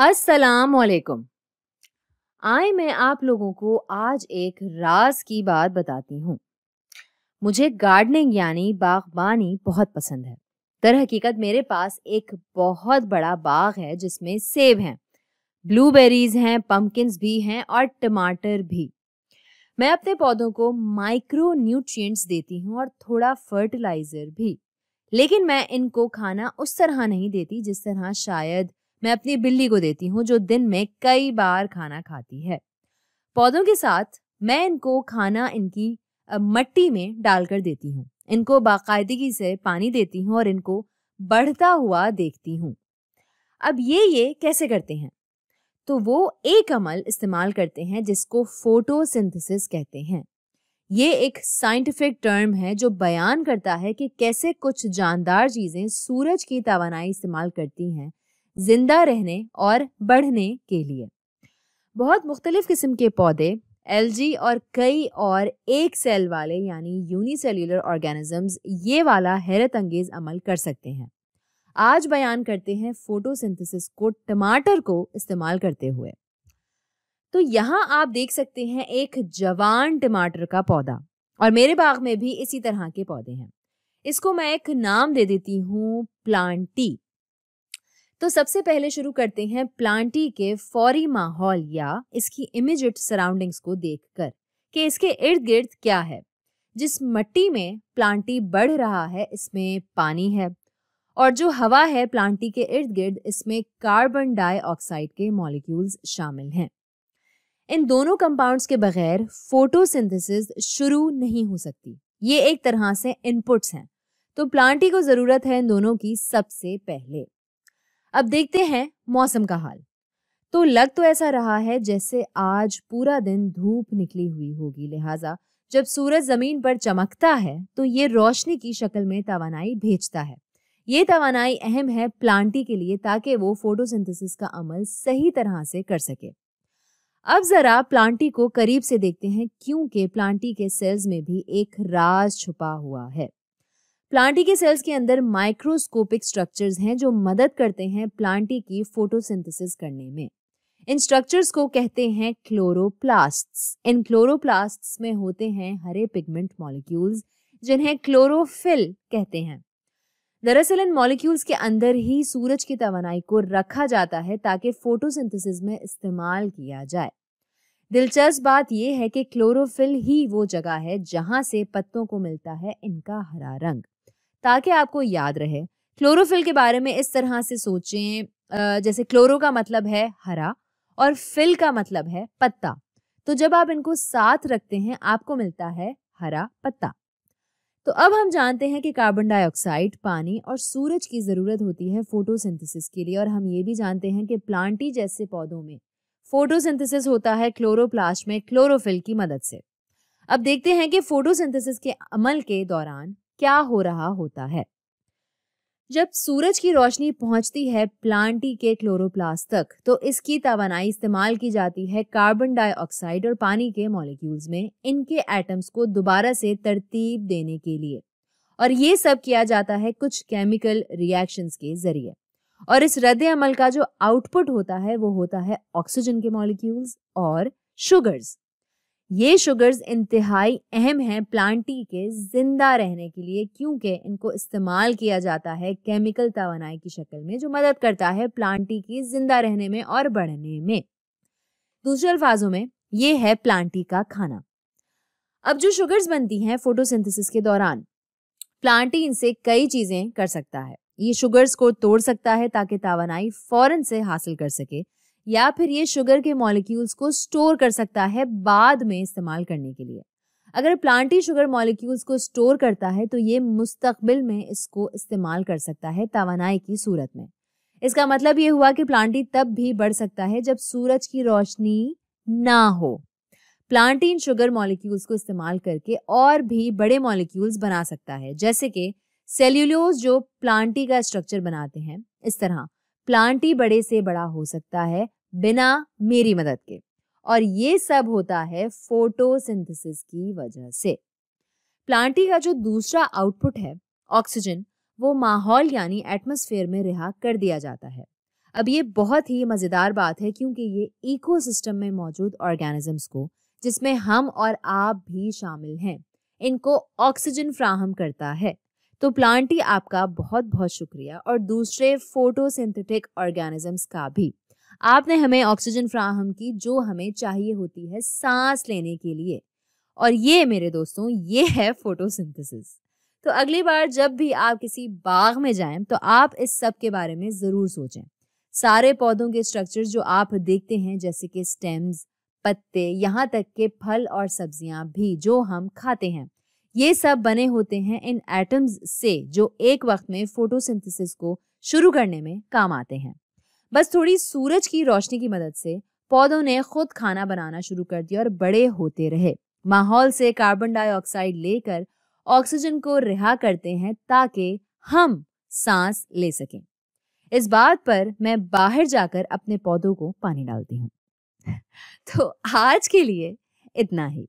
अस्सलाम वालेकुम आए मैं आप लोगों को आज एक राज की बात बताती हूँ मुझे गार्डनिंग यानी बागबानी बहुत पसंद है दर हकीकत मेरे पास एक बहुत बड़ा बाग है जिसमें सेब हैं ब्लूबेरीज हैं पम्पकिन्स भी हैं और टमाटर भी मैं अपने पौधों को माइक्रो न्यूट्रिएंट्स देती हूँ और थोड़ा फर्टिलाइज़र भी लेकिन मैं इनको खाना उस तरह नहीं देती जिस तरह शायद मैं अपनी बिल्ली को देती हूँ जो दिन में कई बार खाना खाती है पौधों के साथ मैं इनको खाना इनकी मट्टी में डालकर देती हूँ इनको बाकायदगी से पानी देती हूँ और इनको बढ़ता हुआ देखती हूँ अब ये ये कैसे करते हैं तो वो एक अमल इस्तेमाल करते हैं जिसको फोटोसिंथेसिस कहते हैं ये एक साइंटिफिक टर्म है जो बयान करता है कि कैसे कुछ जानदार चीज़ें सूरज की तोानाई इस्तेमाल करती हैं ज़िंदा रहने और बढ़ने के लिए बहुत मुख्तलिफ़ किस्म के पौधे एलजी और कई और एक सेल वाले यानी यूनिसेल्यूलर ऑर्गेनिजम्स ये वाला हैरत अंगेज अमल कर सकते हैं आज बयान करते हैं फोटोसिंथेसिस को टमाटर को इस्तेमाल करते हुए तो यहाँ आप देख सकते हैं एक जवान टमाटर का पौधा और मेरे बाग में भी इसी तरह के पौधे हैं इसको मैं एक नाम दे देती हूँ प्लांटी तो सबसे पहले शुरू करते हैं प्लांटी के फौरी माहौल या इसकी इमिजिएट सराउंडिंग्स को देखकर कि इसके इर्द गिर्द क्या है जिस मट्टी में प्लांटी बढ़ रहा है इसमें पानी है और जो हवा है प्लांटी के इर्द गिर्द इसमें कार्बन डाइऑक्साइड के मॉलिक्यूल्स शामिल हैं इन दोनों कंपाउंड्स के बगैर फोटोसिंथेसिस शुरू नहीं हो सकती ये एक तरह से इनपुट्स हैं तो प्लांटी को ज़रूरत है इन दोनों की सबसे पहले अब देखते हैं मौसम का हाल तो लग तो ऐसा रहा है जैसे आज पूरा दिन धूप निकली हुई होगी लिहाजा जब सूरज जमीन पर चमकता है तो ये रोशनी की शक्ल में तवानाई भेजता है ये तवानाई अहम है प्लांटी के लिए ताकि वो फोटोसिंथेसिस का अमल सही तरह से कर सके अब जरा प्लांटी को करीब से देखते हैं क्योंकि प्लांटी के सेल्स में भी एक राज छुपा हुआ है प्लांटी के सेल्स के अंदर माइक्रोस्कोपिक स्ट्रक्चर्स हैं जो मदद करते हैं प्लांटी की फोटोसिंथेसिस करने में इन स्ट्रक्चर्स को कहते हैं क्लोरोप्लास्ट्स इन क्लोरोप्लास्ट्स में होते हैं हरे पिगमेंट मॉलिक्यूल्स जिन्हें क्लोरोफिल कहते हैं दरअसल इन मॉलिक्यूल्स के अंदर ही सूरज की तवनाई को रखा जाता है ताकि फोटोसिंथेसिस में इस्तेमाल किया जाए दिलचस्प बात यह है कि क्लोरोफिल ही वो जगह है जहां से पत्तों को मिलता है इनका हरा रंग ताकि आपको याद रहे क्लोरोफिल के बारे में इस तरह से सोचें जैसे क्लोरो का मतलब है हरा और फिल का मतलब है पत्ता तो जब आप इनको साथ रखते हैं आपको मिलता है हरा पत्ता तो अब हम जानते हैं कि कार्बन डाइऑक्साइड पानी और सूरज की ज़रूरत होती है फोटोसिंथेसिस के लिए और हम ये भी जानते हैं कि प्लांटी जैसे पौधों में फोटोसिंथेसिस होता है क्लोरोप्लास्ट में क्लोरोफिल की मदद से अब देखते हैं कि फोटोसिंथेसिस के अमल के दौरान क्या हो रहा होता है जब सूरज की रोशनी पहुंचती है प्लांटी के क्लोरोप्लास्ट तक तो इसकी तोानाई इस्तेमाल की जाती है कार्बन डाइऑक्साइड और पानी के मॉलिक्यूल्स में इनके एटम्स को दोबारा से तरतीब देने के लिए और ये सब किया जाता है कुछ केमिकल रिएक्शंस के जरिए और इस रद्द अमल का जो आउटपुट होता है वो होता है ऑक्सीजन के मॉलिक्यूल्स और शुगर्स ये शुगर्स इंतहाई अहम हैं प्लांटी के ज़िंदा रहने के लिए क्योंकि इनको इस्तेमाल किया जाता है केमिकल तोनाई की शक्ल में जो मदद करता है प्लांटी की ज़िंदा रहने में और बढ़ने में दूसरे अल्फाजों में ये है प्लांटी का खाना अब जो शुगर्स बनती हैं फोटोसिंथेसिस के दौरान प्लांटी इनसे कई चीज़ें कर सकता है ये शुगर्स को तोड़ सकता है ताकि तोनाई फ़ौरन से हासिल कर सके या फिर ये शुगर के मॉलिक्यूल्स को स्टोर कर सकता है बाद में इस्तेमाल करने के लिए अगर प्लांट ही शुगर मॉलिक्यूल्स को स्टोर करता है तो ये मुस्तकबिल में इसको इस्तेमाल कर सकता है तोानाई की सूरत में इसका मतलब ये हुआ कि प्लांटी तब भी बढ़ सकता है जब सूरज की रोशनी ना हो प्लांट इन शुगर मॉलिक्यूल्स को इस्तेमाल करके और भी बड़े मॉलिक्यूल्स बना सकता है जैसे कि सेल्यूलोज जो प्लांटी का स्ट्रक्चर बनाते हैं इस तरह प्लांट ही बड़े से बड़ा हो सकता है बिना मेरी मदद के और ये सब होता है फोटोसिंथेसिस की वजह से प्लांटी का जो दूसरा आउटपुट है ऑक्सीजन वो माहौल यानी एटमॉस्फेयर में रिहा कर दिया जाता है अब ये बहुत ही मज़ेदार बात है क्योंकि ये इकोसिस्टम में मौजूद ऑर्गेनिजम्स को जिसमें हम और आप भी शामिल हैं इनको ऑक्सीजन फ्राहम करता है तो प्लांट ही आपका बहुत बहुत शुक्रिया और दूसरे फोटोसिंथेटिक ऑर्गेनिजम्स का भी आपने हमें ऑक्सीजन फ्राहम की जो हमें चाहिए होती है सांस लेने के लिए और ये मेरे दोस्तों ये है फोटोसिंथेसिस तो अगली बार जब भी आप किसी बाग में जाएं तो आप इस सब के बारे में ज़रूर सोचें सारे पौधों के स्ट्रक्चर जो आप देखते हैं जैसे कि स्टेम्स पत्ते यहाँ तक के फल और सब्जियाँ भी जो हम खाते हैं ये सब बने होते हैं इन एटम्स से जो एक वक्त में फोटोसिंथेसिस को शुरू करने में काम आते हैं बस थोड़ी सूरज की रोशनी की मदद से पौधों ने खुद खाना बनाना शुरू कर दिया और बड़े होते रहे माहौल से कार्बन डाइऑक्साइड लेकर ऑक्सीजन को रिहा करते हैं ताकि हम सांस ले सकें इस बात पर मैं बाहर जाकर अपने पौधों को पानी डालती हूँ तो आज के लिए इतना ही